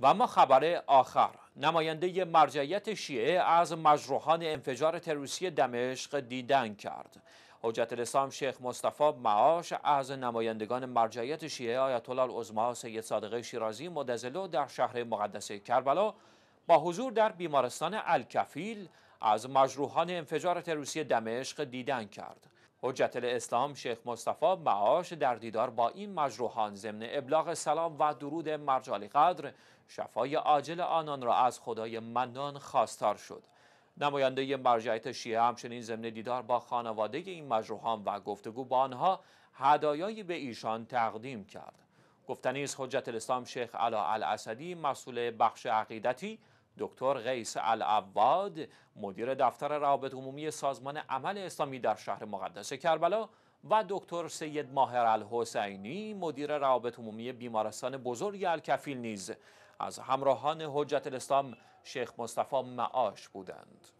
و اما خبر آخر نماینده مرجعیت شیعه از مجروحان انفجار تروریستی دمشق دیدن کرد حجت الاسلام شیخ مصطفی معاش از نمایندگان مرجعیت شیعه آیت الله العظما سید صادق شیرازی مدزلو در شهر مقدس کربلا با حضور در بیمارستان الکفیل از مجروحان انفجار تروریستی دمشق دیدن کرد حجت الاسلام شیخ مصطفی معاش در دیدار با این مجروحان ضمن ابلاغ سلام و درود مرجال قدر شفای عاجل آنان را از خدای منان خواستار شد نماینده مرجعیت شیعه همچنین ضمن دیدار با خانواده این مجروحان و گفتگو با آنها هدایایی به ایشان تقدیم کرد گفتنیز حجت الاسلام شیخ علا الاسدی مسئول بخش عقیدتی دکتر قیس العباد مدیر دفتر روابط عمومی سازمان عمل اسلامی در شهر مقدس کربلا و دکتر سید ماهر الحسینی مدیر روابط عمومی بیمارستان بزرگ الکفیل نیز از همراهان حجت الاسلام شیخ مصطفی معاش بودند